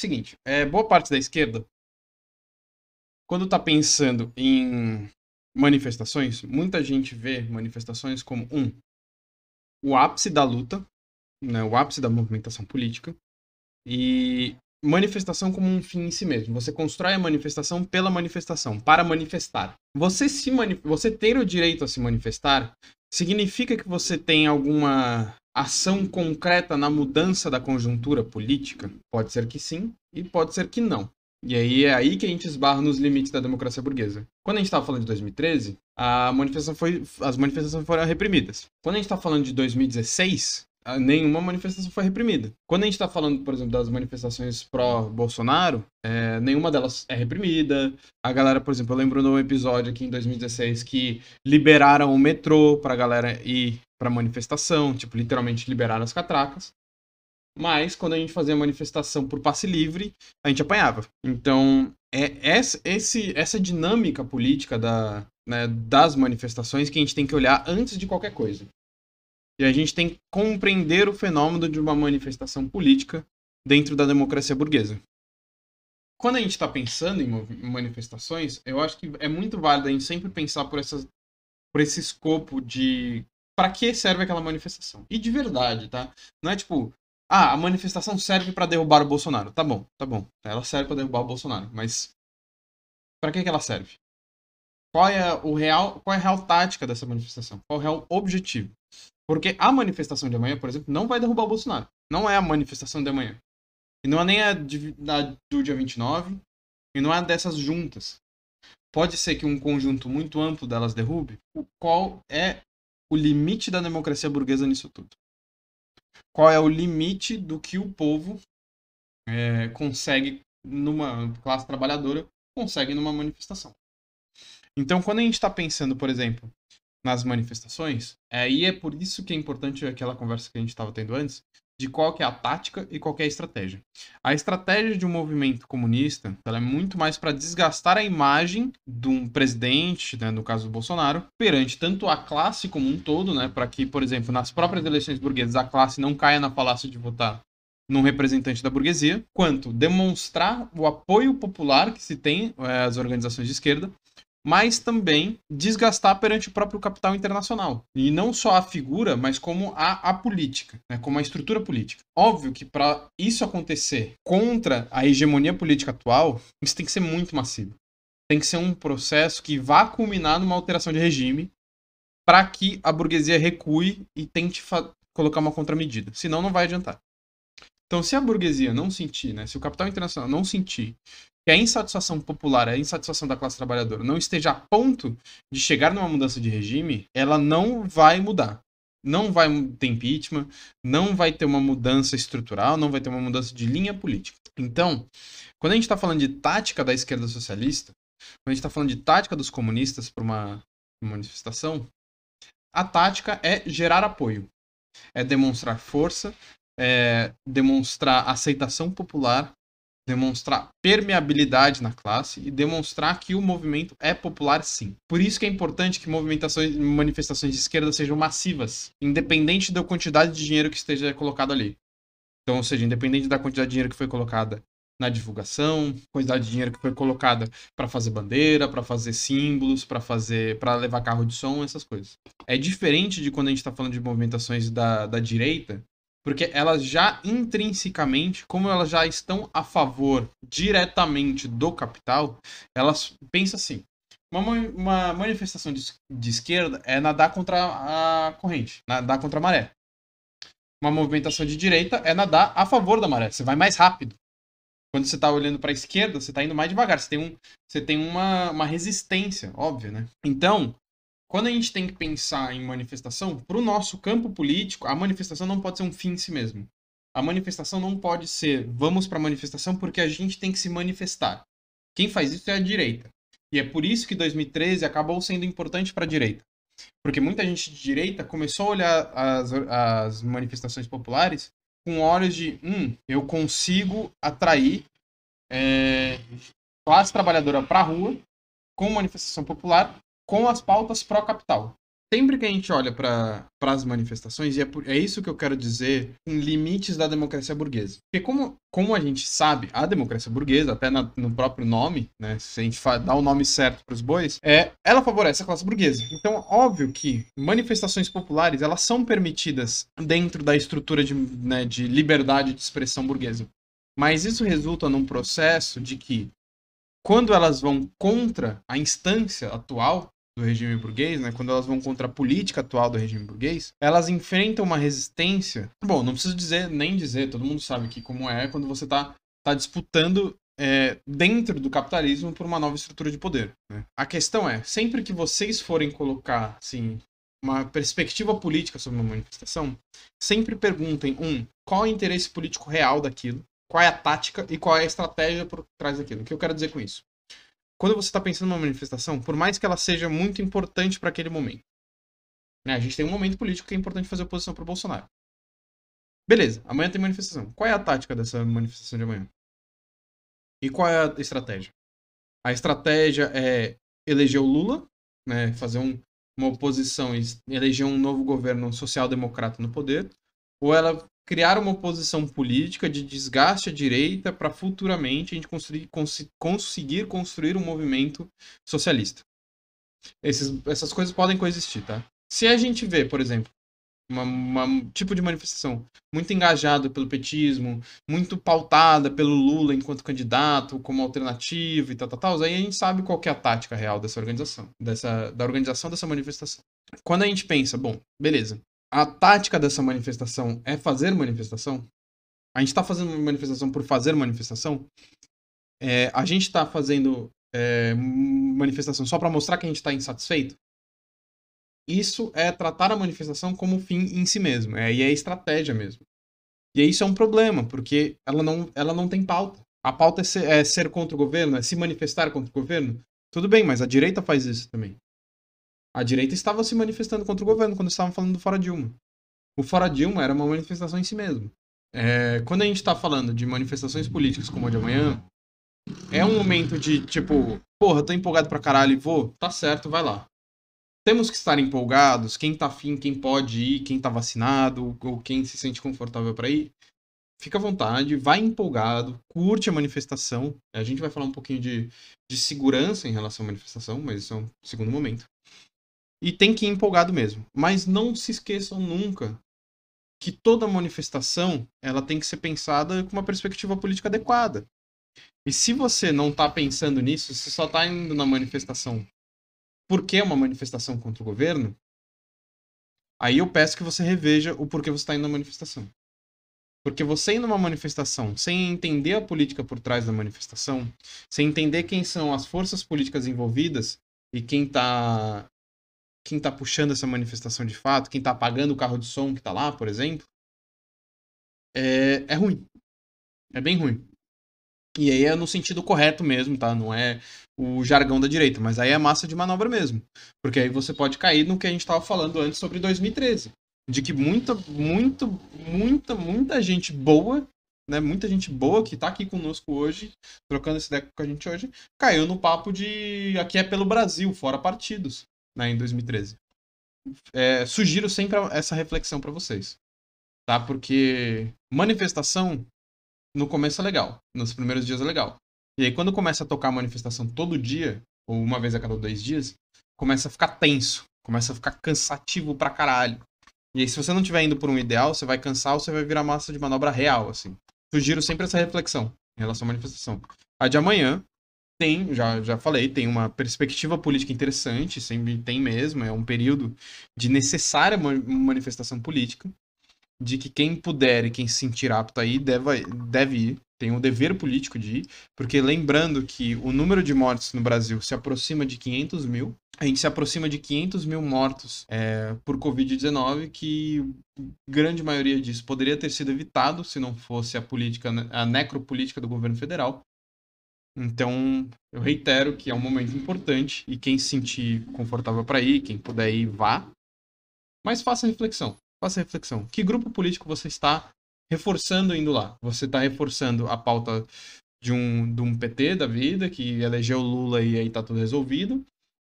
Seguinte, é, boa parte da esquerda, quando está pensando em manifestações, muita gente vê manifestações como um o ápice da luta, né, o ápice da movimentação política e manifestação como um fim em si mesmo. Você constrói a manifestação pela manifestação, para manifestar. Você se mani você ter o direito a se manifestar significa que você tem alguma ação concreta na mudança da conjuntura política? Pode ser que sim e pode ser que não. E aí é aí que a gente esbarra nos limites da democracia burguesa. Quando a gente estava falando de 2013, a manifestação foi, as manifestações foram reprimidas. Quando a gente está falando de 2016, nenhuma manifestação foi reprimida. Quando a gente está falando, por exemplo, das manifestações pró-Bolsonaro, é, nenhuma delas é reprimida. A galera, por exemplo, eu lembro no episódio aqui em 2016 que liberaram o metrô a galera ir para manifestação, tipo, literalmente liberar as catracas. Mas quando a gente fazia manifestação por passe livre, a gente apanhava. Então, é essa, esse, essa dinâmica política da, né, das manifestações que a gente tem que olhar antes de qualquer coisa. E a gente tem que compreender o fenômeno de uma manifestação política dentro da democracia burguesa. Quando a gente está pensando em manifestações, eu acho que é muito válido a gente sempre pensar por, essas, por esse escopo de para que serve aquela manifestação. E de verdade, tá? Não é tipo, ah, a manifestação serve para derrubar o Bolsonaro. Tá bom, tá bom. Ela serve para derrubar o Bolsonaro, mas para que, que ela serve? Qual é o real, qual é a real tática dessa manifestação? Qual é o real objetivo? Porque a manifestação de amanhã, por exemplo, não vai derrubar o Bolsonaro. Não é a manifestação de amanhã. E não é nem a, de, a do dia 29, e não é dessas juntas. Pode ser que um conjunto muito amplo delas derrube, o qual é o limite da democracia burguesa nisso tudo? Qual é o limite do que o povo é, consegue numa classe trabalhadora consegue numa manifestação? Então, quando a gente está pensando, por exemplo, nas manifestações, aí é, é por isso que é importante aquela conversa que a gente estava tendo antes de qual que é a tática e qual é a estratégia. A estratégia de um movimento comunista ela é muito mais para desgastar a imagem de um presidente, né, no caso do Bolsonaro, perante tanto a classe como um todo, né, para que, por exemplo, nas próprias eleições burguesas a classe não caia na falácia de votar num representante da burguesia, quanto demonstrar o apoio popular que se tem eh, às organizações de esquerda mas também desgastar perante o próprio capital internacional. E não só a figura, mas como a, a política, né? como a estrutura política. Óbvio que para isso acontecer contra a hegemonia política atual, isso tem que ser muito massivo. Tem que ser um processo que vá culminar numa alteração de regime para que a burguesia recue e tente colocar uma contramedida. Senão não vai adiantar. Então, se a burguesia não sentir, né, se o capital internacional não sentir que a insatisfação popular, a insatisfação da classe trabalhadora não esteja a ponto de chegar numa mudança de regime, ela não vai mudar. Não vai ter impeachment, não vai ter uma mudança estrutural, não vai ter uma mudança de linha política. Então, quando a gente está falando de tática da esquerda socialista, quando a gente está falando de tática dos comunistas para uma, uma manifestação, a tática é gerar apoio, é demonstrar força, é demonstrar aceitação popular demonstrar permeabilidade na classe e demonstrar que o movimento é popular sim. Por isso que é importante que movimentações manifestações de esquerda sejam massivas, independente da quantidade de dinheiro que esteja colocado ali. Então, ou seja, independente da quantidade de dinheiro que foi colocada na divulgação, quantidade de dinheiro que foi colocada para fazer bandeira, para fazer símbolos, para fazer, para levar carro de som, essas coisas. É diferente de quando a gente está falando de movimentações da, da direita, porque elas já intrinsecamente, como elas já estão a favor diretamente do capital, elas pensam assim: uma, uma manifestação de, de esquerda é nadar contra a corrente, nadar contra a maré. Uma movimentação de direita é nadar a favor da maré, você vai mais rápido. Quando você está olhando para a esquerda, você está indo mais devagar, você tem, um, você tem uma, uma resistência, óbvio, né? Então, quando a gente tem que pensar em manifestação, para o nosso campo político, a manifestação não pode ser um fim em si mesmo. A manifestação não pode ser vamos para a manifestação porque a gente tem que se manifestar. Quem faz isso é a direita. E é por isso que 2013 acabou sendo importante para a direita. Porque muita gente de direita começou a olhar as, as manifestações populares com olhos de, hum, eu consigo atrair é, classe trabalhadora para a rua com manifestação popular com as pautas pró-capital. Sempre que a gente olha para as manifestações, e é, por, é, isso que eu quero dizer em limites da democracia burguesa. Porque, como, como a gente sabe, a democracia burguesa, até na, no próprio nome, né, se a gente dá o nome certo para os bois, é, ela favorece a classe burguesa. Então, óbvio que manifestações populares elas são permitidas dentro da estrutura de, né, de liberdade de expressão burguesa. Mas isso resulta num processo de que, quando elas vão contra a instância atual, do regime burguês, né, quando elas vão contra a política atual do regime burguês, elas enfrentam uma resistência. Bom, não preciso dizer nem dizer, todo mundo sabe que como é quando você está tá disputando é, dentro do capitalismo por uma nova estrutura de poder. Né? A questão é, sempre que vocês forem colocar, assim, uma perspectiva política sobre uma manifestação, sempre perguntem, um, qual é o interesse político real daquilo, qual é a tática e qual é a estratégia por trás daquilo. O que eu quero dizer com isso? quando você está pensando numa manifestação, por mais que ela seja muito importante para aquele momento, né? a gente tem um momento político que é importante fazer oposição para o Bolsonaro. Beleza, amanhã tem manifestação. Qual é a tática dessa manifestação de amanhã? E qual é a estratégia? A estratégia é eleger o Lula, né, fazer um, uma oposição e eleger um novo governo social-democrata no poder, ou ela criar uma posição política de desgaste à direita para futuramente a gente construir, cons conseguir construir um movimento socialista. Esses, essas coisas podem coexistir, tá? Se a gente vê, por exemplo, um tipo de manifestação muito engajada pelo petismo, muito pautada pelo Lula enquanto candidato, como alternativa e tal, tal, tal, aí a gente sabe qual é a tática real dessa organização, dessa, da organização dessa manifestação. Quando a gente pensa, bom, beleza, a tática dessa manifestação é fazer manifestação? A gente está fazendo manifestação por fazer manifestação? É, a gente está fazendo é, manifestação só para mostrar que a gente está insatisfeito? Isso é tratar a manifestação como fim em si mesmo, é, e é estratégia mesmo. E isso é um problema, porque ela não, ela não tem pauta. A pauta é ser, é ser contra o governo, é se manifestar contra o governo. Tudo bem, mas a direita faz isso também. A direita estava se manifestando contra o governo quando estavam falando do Fora Dilma. O Fora Dilma era uma manifestação em si mesmo. É, quando a gente está falando de manifestações políticas como a de amanhã, é um momento de tipo, porra, tô empolgado pra caralho e vou, tá certo, vai lá. Temos que estar empolgados, quem tá afim, quem pode ir, quem tá vacinado, ou quem se sente confortável para ir, fica à vontade, vai empolgado, curte a manifestação. A gente vai falar um pouquinho de, de segurança em relação à manifestação, mas isso é um segundo momento. E tem que ir empolgado mesmo. Mas não se esqueçam nunca que toda manifestação ela tem que ser pensada com uma perspectiva política adequada. E se você não está pensando nisso, se só está indo na manifestação porque é uma manifestação contra o governo, aí eu peço que você reveja o porquê você está indo na manifestação. Porque você indo numa manifestação sem entender a política por trás da manifestação, sem entender quem são as forças políticas envolvidas e quem está quem está puxando essa manifestação de fato, quem está apagando o carro de som que está lá, por exemplo, é, é ruim. É bem ruim. E aí é no sentido correto mesmo, tá? Não é o jargão da direita, mas aí é massa de manobra mesmo. Porque aí você pode cair no que a gente estava falando antes sobre 2013. De que muita, muito, muita, muita gente boa, né? Muita gente boa que está aqui conosco hoje, trocando esse deck com a gente hoje, caiu no papo de aqui é pelo Brasil, fora partidos né, em 2013. É, sugiro sempre essa reflexão para vocês, tá? Porque manifestação no começo é legal, nos primeiros dias é legal. E aí quando começa a tocar manifestação todo dia, ou uma vez a cada dois dias, começa a ficar tenso, começa a ficar cansativo pra caralho. E aí se você não estiver indo por um ideal, você vai cansar ou você vai virar massa de manobra real, assim. Sugiro sempre essa reflexão em relação à manifestação. A de amanhã tem, já, já falei, tem uma perspectiva política interessante, sempre tem mesmo, é um período de necessária manifestação política, de que quem puder e quem se sentir apto aí deve, deve ir, tem o um dever político de ir, porque lembrando que o número de mortes no Brasil se aproxima de 500 mil, a gente se aproxima de 500 mil mortos é, por Covid-19, que grande maioria disso poderia ter sido evitado se não fosse a política, a necropolítica do governo federal, então, eu reitero que é um momento importante e quem se sentir confortável para ir, quem puder ir, vá. Mas faça reflexão. Faça reflexão. Que grupo político você está reforçando indo lá? Você está reforçando a pauta de um, de um PT da vida, que elegeu Lula e aí está tudo resolvido?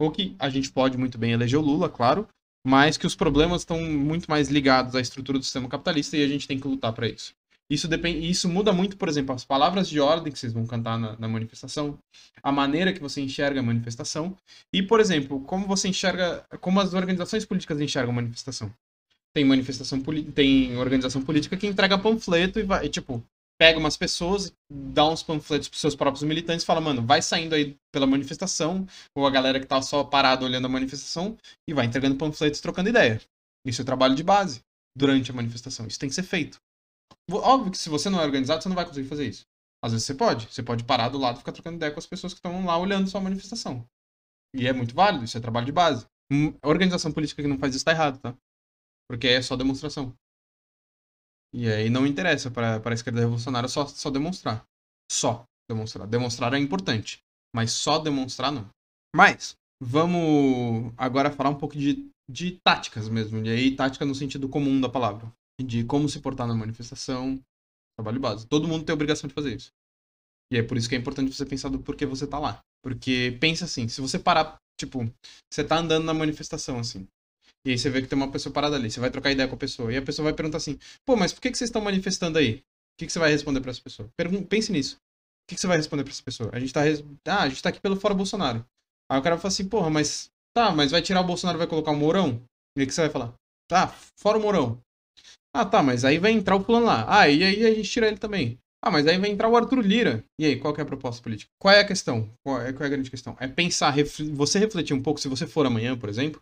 Ou que a gente pode muito bem eleger o Lula, claro, mas que os problemas estão muito mais ligados à estrutura do sistema capitalista e a gente tem que lutar para isso. Isso, depende, isso muda muito, por exemplo, as palavras de ordem que vocês vão cantar na, na manifestação, a maneira que você enxerga a manifestação e, por exemplo, como você enxerga, como as organizações políticas enxergam a manifestação. Tem manifestação tem organização política que entrega panfleto e vai, e, tipo, pega umas pessoas, dá uns panfletos para seus próprios militantes, fala, mano, vai saindo aí pela manifestação, ou a galera que tá só parada olhando a manifestação, e vai entregando panfletos, trocando ideia. Isso é trabalho de base durante a manifestação. Isso tem que ser feito. Óbvio que se você não é organizado, você não vai conseguir fazer isso. Às vezes você pode. Você pode parar do lado e ficar trocando ideia com as pessoas que estão lá olhando sua manifestação. E é muito válido, isso é trabalho de base. Hum, a organização política que não faz isso tá errado, tá? Porque é só demonstração. E aí não interessa para a esquerda revolucionária só, só demonstrar. Só demonstrar. Demonstrar é importante, mas só demonstrar não. Mas, vamos agora falar um pouco de, de táticas mesmo. E aí, tática no sentido comum da palavra de como se portar na manifestação, trabalho base. Todo mundo tem a obrigação de fazer isso. E é por isso que é importante você pensar do porquê você tá lá. Porque pensa assim, se você parar, tipo, você tá andando na manifestação, assim, e aí você vê que tem uma pessoa parada ali, você vai trocar ideia com a pessoa, e a pessoa vai perguntar assim, pô, mas por que, que vocês estão manifestando aí? O que, que você vai responder para essa pessoa? pense nisso. O que, que você vai responder para essa pessoa? A gente tá. Res... Ah, a gente tá aqui pelo fora Bolsonaro. Aí o cara fala assim, porra, mas. Tá, mas vai tirar o Bolsonaro e vai colocar o Mourão? E aí o que você vai falar? Tá, fora o Mourão. Ah, tá, mas aí vai entrar o plano lá. Ah, e aí a gente tira ele também. Ah, mas aí vai entrar o Arthur Lira. E aí, qual é a proposta política? Qual é a questão? Qual é, qual é a grande questão? É pensar, você refletir um pouco, se você for amanhã, por exemplo,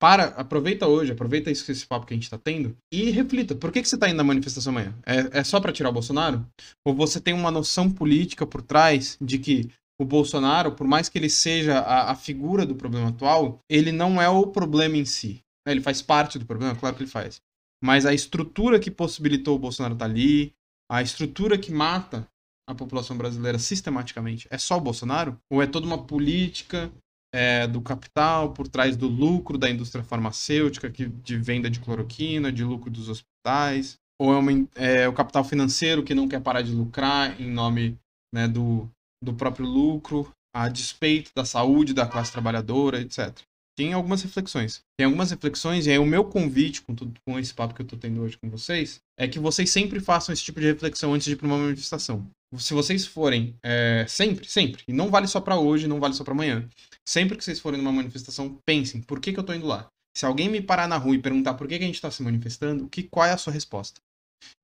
para, aproveita hoje, aproveita isso, esse papo que a gente está tendo e reflita. Por que, que você está indo na manifestação amanhã? É, é só para tirar o Bolsonaro? Ou você tem uma noção política por trás de que o Bolsonaro, por mais que ele seja a, a figura do problema atual, ele não é o problema em si. Né? Ele faz parte do problema, claro que ele faz mas a estrutura que possibilitou o Bolsonaro estar tá ali, a estrutura que mata a população brasileira sistematicamente, é só o Bolsonaro? Ou é toda uma política é, do capital por trás do lucro da indústria farmacêutica, que, de venda de cloroquina, de lucro dos hospitais? Ou é, uma, é o capital financeiro que não quer parar de lucrar em nome né, do, do próprio lucro, a despeito da saúde da classe trabalhadora, etc tem algumas reflexões. Tem algumas reflexões, e aí o meu convite com, tudo, com esse papo que eu tô tendo hoje com vocês é que vocês sempre façam esse tipo de reflexão antes de ir pra uma manifestação. Se vocês forem, é, sempre, sempre, e não vale só para hoje, não vale só para amanhã, sempre que vocês forem numa manifestação, pensem, por que, que eu tô indo lá? Se alguém me parar na rua e perguntar por que, que a gente está se manifestando, que, qual é a sua resposta?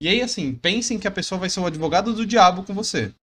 E aí, assim, pensem que a pessoa vai ser o advogado do diabo com você.